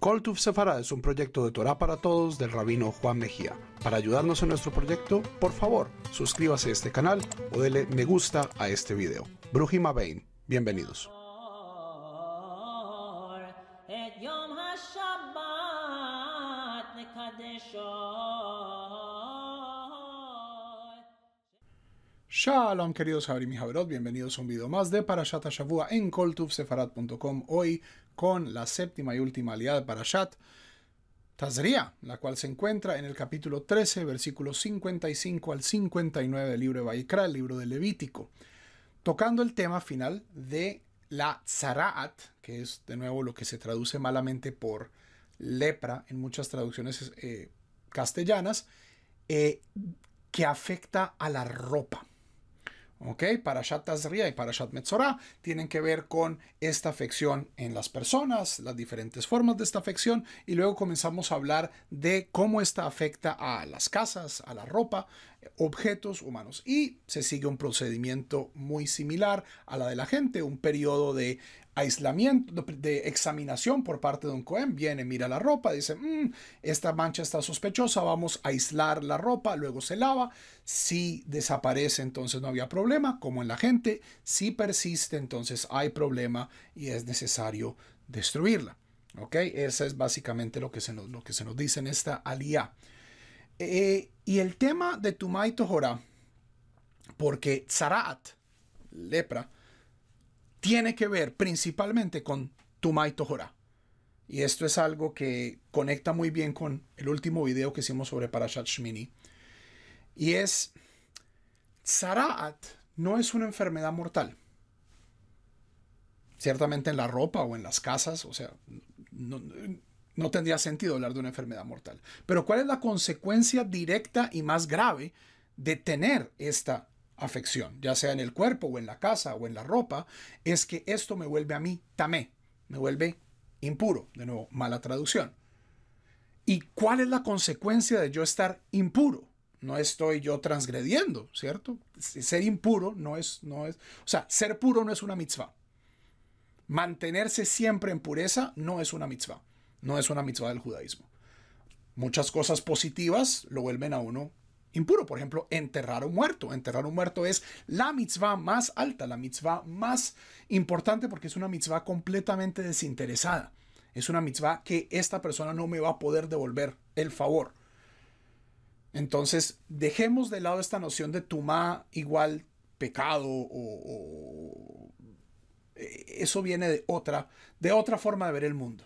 Call to es un proyecto de Torah para todos del rabino Juan Mejía. Para ayudarnos en nuestro proyecto, por favor, suscríbase a este canal o dele me gusta a este video. Brujima Bain, bienvenidos. Shalom queridos Javrim y bienvenidos a un video más de Parashat Shavua en Coltufsefarat.com, hoy con la séptima y última aliada de Parashat Tazria, la cual se encuentra en el capítulo 13, versículos 55 al 59 del libro de Vaikra, el libro de Levítico, tocando el tema final de la tzaraat, que es de nuevo lo que se traduce malamente por lepra en muchas traducciones eh, castellanas, eh, que afecta a la ropa. ¿ok? Parashat Tazria y para Parashat Metzorah tienen que ver con esta afección en las personas, las diferentes formas de esta afección, y luego comenzamos a hablar de cómo esta afecta a las casas, a la ropa, objetos humanos. Y se sigue un procedimiento muy similar a la de la gente, un periodo de aislamiento, de examinación por parte de un Cohen. Viene, mira la ropa, dice, mm, esta mancha está sospechosa, vamos a aislar la ropa, luego se lava. Si desaparece, entonces no había problema, como en la gente. Si persiste, entonces hay problema y es necesario destruirla. ¿Ok? Esa es básicamente lo que se nos, lo que se nos dice en esta alía. Eh, y el tema de Tumaito porque Zaraat, lepra, tiene que ver principalmente con Tumay y Y esto es algo que conecta muy bien con el último video que hicimos sobre Parashat Shmini. Y es, Zara'at no es una enfermedad mortal. Ciertamente en la ropa o en las casas, o sea, no, no tendría sentido hablar de una enfermedad mortal. Pero ¿cuál es la consecuencia directa y más grave de tener esta afección, ya sea en el cuerpo o en la casa o en la ropa, es que esto me vuelve a mí tamé, me vuelve impuro, de nuevo, mala traducción. ¿Y cuál es la consecuencia de yo estar impuro? No estoy yo transgrediendo, ¿cierto? Ser impuro no es, no es, o sea, ser puro no es una mitzvah. Mantenerse siempre en pureza no es una mitzvah, no es una mitzvah del judaísmo. Muchas cosas positivas lo vuelven a uno impuro. Por ejemplo, enterrar a un muerto. Enterrar un muerto es la mitzvah más alta, la mitzvah más importante porque es una mitzvah completamente desinteresada. Es una mitzvah que esta persona no me va a poder devolver el favor. Entonces, dejemos de lado esta noción de tumá igual pecado o, o, eh, eso viene de otra de otra forma de ver el mundo.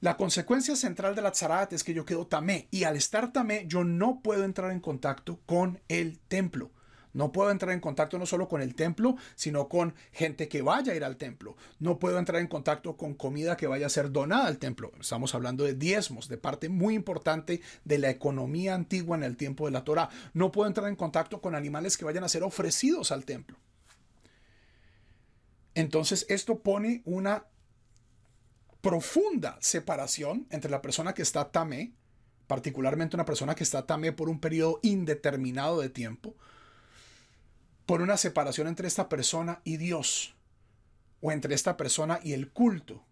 La consecuencia central de la tzarat es que yo quedo tamé y al estar tamé yo no puedo entrar en contacto con el templo. No puedo entrar en contacto no solo con el templo, sino con gente que vaya a ir al templo. No puedo entrar en contacto con comida que vaya a ser donada al templo. Estamos hablando de diezmos, de parte muy importante de la economía antigua en el tiempo de la Torah. No puedo entrar en contacto con animales que vayan a ser ofrecidos al templo. Entonces esto pone una profunda separación entre la persona que está tamé, particularmente una persona que está tamé por un periodo indeterminado de tiempo, por una separación entre esta persona y Dios, o entre esta persona y el culto.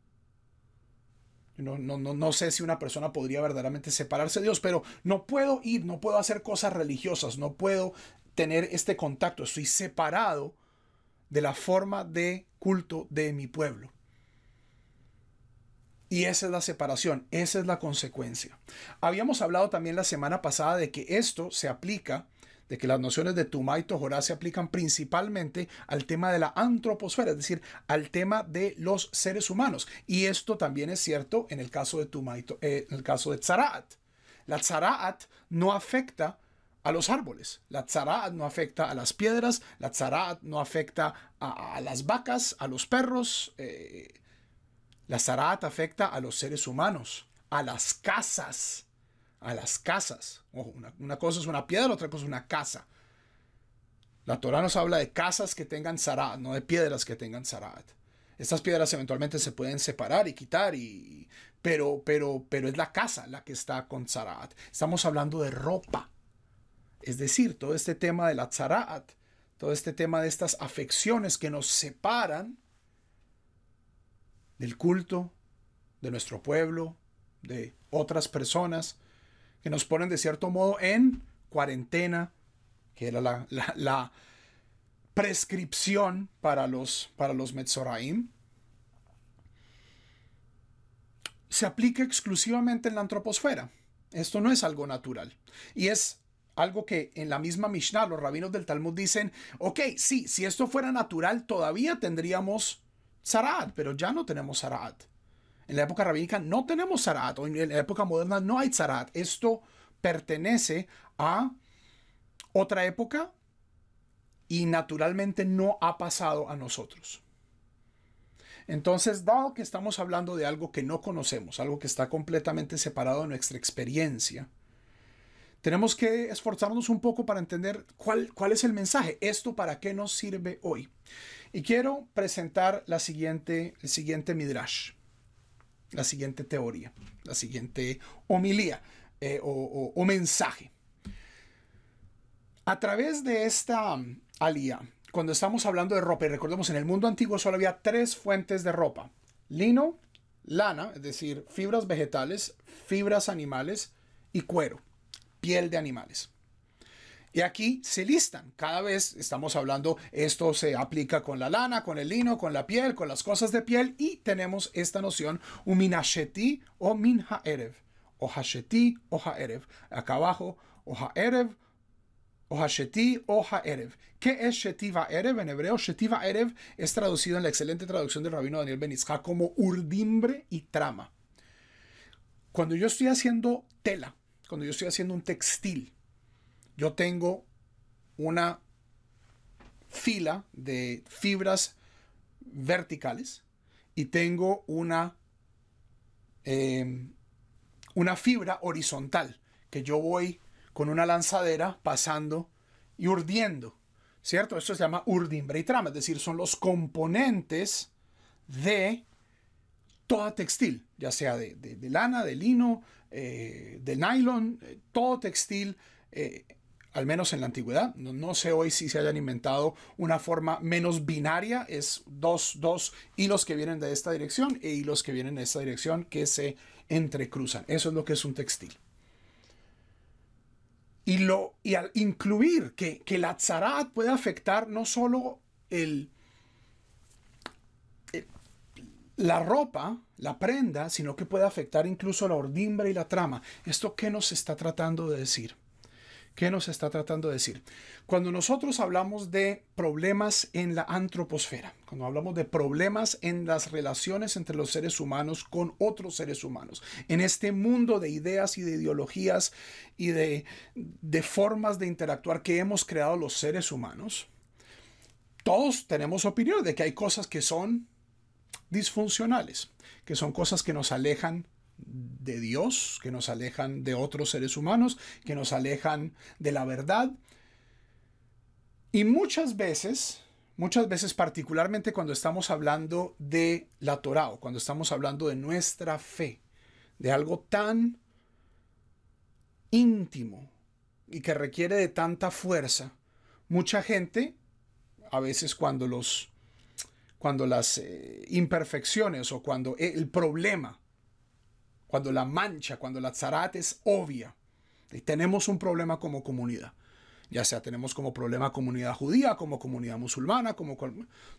No, no, no, no, sé si una persona podría verdaderamente separarse de Dios, pero no puedo ir, no puedo hacer cosas religiosas, no puedo tener este contacto, estoy separado de la forma de culto de mi pueblo. Y esa es la separación, esa es la consecuencia. Habíamos hablado también la semana pasada de que esto se aplica de que las nociones de tumayto y se aplican principalmente al tema de la antroposfera, es decir, al tema de los seres humanos. Y esto también es cierto en el caso de Tumá eh, en el caso de Tzaraat. La Tzaraat no afecta a los árboles. La Tzaraat no afecta a las piedras, la Tzaraat no afecta a, las vacas, a los perros. Eh, la Zarat afecta a los seres humanos, a las casas, a las casas. una, cosa es una piedra, otra cosa es una casa. La Torah nos habla de casas que tengan Zarat, no de piedras que tengan Zarat. Estas piedras eventualmente se pueden separar y quitar, y, pero, pero, pero es la casa la que está con Zarat. Estamos hablando de ropa. Es decir, todo este tema de la Zarat, todo este tema de estas afecciones que nos separan, del culto, de nuestro pueblo, de otras personas, que nos ponen de cierto modo en cuarentena, que era la, prescripción para los, para los Metzoraim, se aplica exclusivamente en la antroposfera. Esto no es algo natural. Y es algo que en la misma Mishnah los rabinos del Talmud dicen, ok, sí, si esto fuera natural, todavía tendríamos Sarat, pero ya no tenemos Sarat. En la época rabínica no tenemos Sarat, en la época moderna no hay Sarat. Esto pertenece a otra época y naturalmente no ha pasado a nosotros. Entonces, dado que estamos hablando de algo que no conocemos, algo que está completamente separado de nuestra experiencia, tenemos que esforzarnos un poco para entender cuál, cuál es el mensaje, esto para qué nos sirve hoy. Y quiero presentar la siguiente, el siguiente midrash, la siguiente teoría, la siguiente homilía eh, o, mensaje. A través de esta um, alía, cuando estamos hablando de ropa, y recordemos, en el mundo antiguo solo había tres fuentes de ropa. Lino, lana, es decir, fibras vegetales, fibras animales y cuero, piel de animales. Y aquí se listan. Cada vez estamos hablando, esto se aplica con la lana, con el lino, con la piel, con las cosas de piel y tenemos esta noción, un minasheti o min o hasheti o haerev. Acá abajo, o haerev, o hasheti o ¿Qué es Shetiva Erev? En hebreo, Shetiva Erev es traducido en la excelente traducción del rabino Daniel Benizha como urdimbre y trama. Cuando yo estoy haciendo tela, cuando yo estoy haciendo un textil, yo tengo una fila de fibras verticales y tengo una, em, una fibra horizontal que yo voy con una lanzadera pasando y urdiendo, ¿cierto? Esto se llama urdimbre y trama, es decir, son los componentes de toda textil, ya sea de, lana, de lino, eh, de nylon, eh, todo textil eh, al menos en la antigüedad. No, sé hoy si se hayan inventado una forma menos binaria, es dos, hilos que vienen de esta dirección e hilos que vienen de esta dirección que se entrecruzan. Eso es lo que es un textil. Y, lo, y al incluir que, que la tzaraat puede afectar no solo el, la ropa, la prenda, sino que puede afectar incluso la ordimbre y la trama. ¿Esto qué nos está tratando de decir? ¿Qué nos está tratando de decir? Cuando nosotros hablamos de problemas en la antroposfera, cuando hablamos de problemas en las relaciones entre los seres humanos con otros seres humanos, en este mundo de ideas y de ideologías y de, formas de interactuar que hemos creado los seres humanos, todos tenemos opinión de que hay cosas que son disfuncionales, que son cosas que nos alejan de Dios, que nos alejan de otros seres humanos, que nos alejan de la verdad. Y muchas veces, muchas veces particularmente cuando estamos hablando de la Torah cuando estamos hablando de nuestra fe, de algo tan íntimo y que requiere de tanta fuerza, mucha gente, a veces cuando los cuando las eh, imperfecciones o cuando el problema cuando la mancha, cuando la zarate es obvia. Y tenemos un problema como comunidad. Ya sea tenemos como problema comunidad judía, como comunidad musulmana, como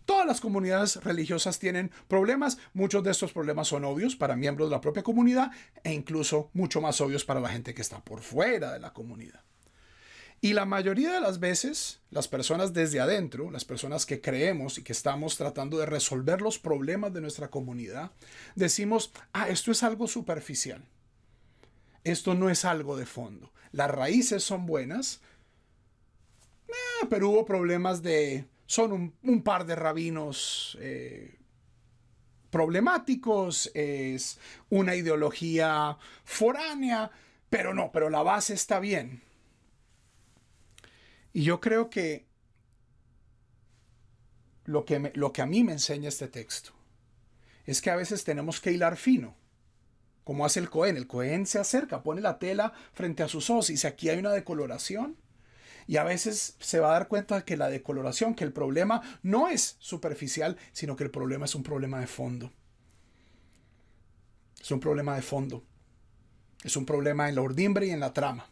todas las comunidades religiosas tienen problemas. Muchos de estos problemas son obvios para miembros de la propia comunidad e incluso mucho más obvios para la gente que está por fuera de la comunidad. Y la mayoría de las veces, las personas desde adentro, las personas que creemos y que estamos tratando de resolver los problemas de nuestra comunidad, decimos, ah, esto es algo superficial. Esto no es algo de fondo. Las raíces son buenas, eh, pero hubo problemas de... Son un, par de rabinos eh, problemáticos, es una ideología foránea, pero no, pero la base está bien y yo creo que lo que, lo que a mí me enseña este texto es que a veces tenemos que hilar fino, como hace el Cohen. El Cohen se acerca, pone la tela frente a sus ojos y dice aquí hay una decoloración, y a veces se va a dar cuenta que la decoloración, que el problema no es superficial, sino que el problema es un problema de fondo. Es un problema de fondo. Es un problema en la urdimbre y en la trama.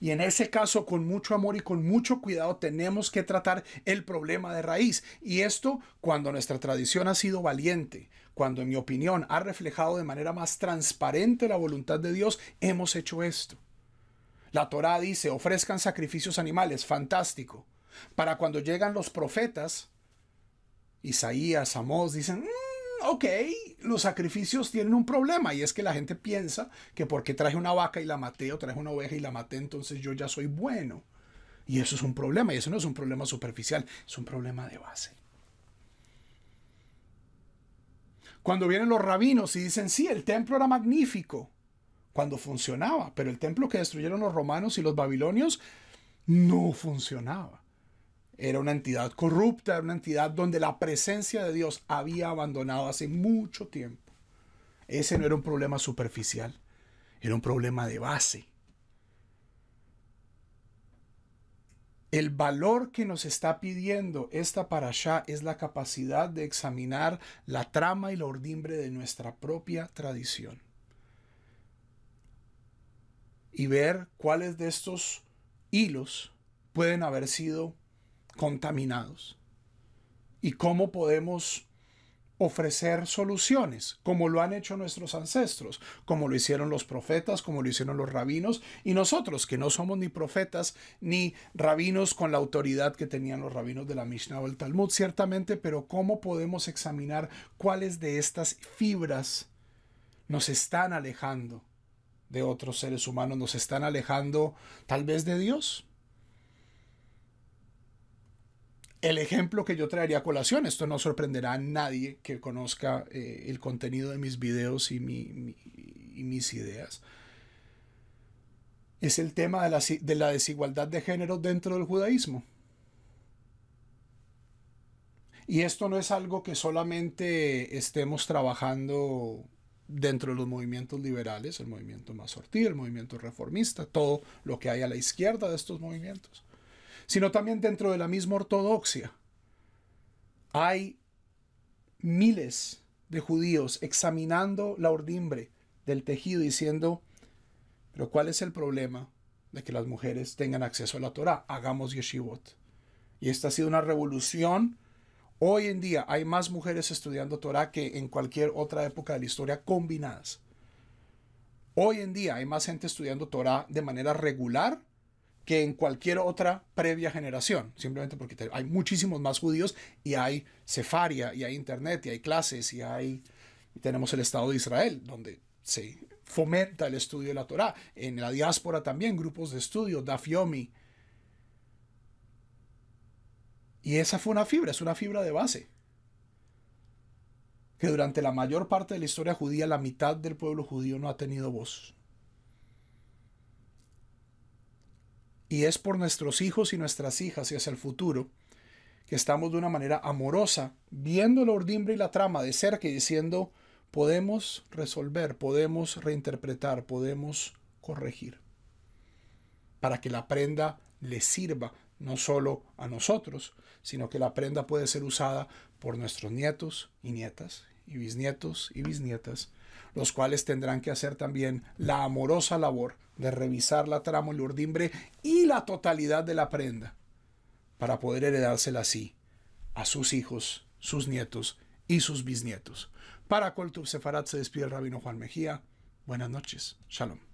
Y en ese caso, con mucho amor y con mucho cuidado, tenemos que tratar el problema de raíz. Y esto cuando nuestra tradición ha sido valiente, cuando en mi opinión ha reflejado de manera más transparente la voluntad de Dios, hemos hecho esto. La Torá dice, ofrezcan sacrificios animales, fantástico. Para cuando llegan los profetas, Isaías, Amós, dicen, mm, ok, los sacrificios tienen un problema y es que la gente piensa que porque traje una vaca y la maté o traje una oveja y la maté, entonces yo ya soy bueno. Y eso es un problema, y eso no es un problema superficial, es un problema de base. Cuando vienen los rabinos y dicen, sí, el templo era magnífico, cuando funcionaba, pero el templo que destruyeron los romanos y los babilonios no funcionaba. Era una entidad corrupta, era una entidad donde la presencia de Dios había abandonado hace mucho tiempo. Ese no era un problema superficial, era un problema de base. El valor que nos está pidiendo esta parasha es la capacidad de examinar la trama y la ordimbre de nuestra propia tradición. Y ver cuáles de estos hilos pueden haber sido contaminados y cómo podemos ofrecer soluciones, como lo han hecho nuestros ancestros, como lo hicieron los profetas, como lo hicieron los rabinos, y nosotros, que no somos ni profetas ni rabinos con la autoridad que tenían los rabinos de la Mishnah o el Talmud, ciertamente, pero cómo podemos examinar cuáles de estas fibras nos están alejando de otros seres humanos, nos están alejando tal vez de Dios, El ejemplo que yo traería a colación, esto no sorprenderá a nadie que conozca eh, el contenido de mis videos y, mis ideas, es el tema de la, desigualdad de género dentro del judaísmo. Y esto no es algo que solamente estemos trabajando dentro de los movimientos liberales, el movimiento más masortí, el movimiento reformista, todo lo que hay a la izquierda de estos movimientos sino también dentro de la misma ortodoxia. Hay miles de judíos examinando la ordimbre del tejido diciendo, pero ¿cuál es el problema de que las mujeres tengan acceso a la Torah? Hagamos yeshivot. Y esta ha sido una revolución. Hoy en día hay más mujeres estudiando Torah que en cualquier otra época de la historia combinadas. Hoy en día hay más gente estudiando Torah de manera regular que en cualquier otra previa generación, simplemente porque hay muchísimos más judíos y hay cefaria y hay internet y hay clases y hay tenemos el Estado de Israel donde se fomenta el estudio de la Torá, en la diáspora también grupos de estudio, Dafiomi. Y esa fue una fibra, es una fibra de base. Que durante la mayor parte de la historia judía la mitad del pueblo judío no ha tenido voz. Y es por nuestros hijos y nuestras hijas y hacia el futuro que estamos de una manera amorosa, viendo el ordimbre y la trama de cerca y diciendo, podemos resolver, podemos reinterpretar, podemos corregir, para que la prenda le sirva no solo a nosotros, sino que la prenda puede ser usada por nuestros nietos y nietas, y bisnietos y bisnietas, los cuales tendrán que hacer también la amorosa labor de revisar la trama, el urdimbre y la totalidad de la prenda para poder heredársela así a sus hijos, sus nietos y sus bisnietos. Para Coltub Sefarat se despide el rabino Juan Mejía. Buenas noches. Shalom.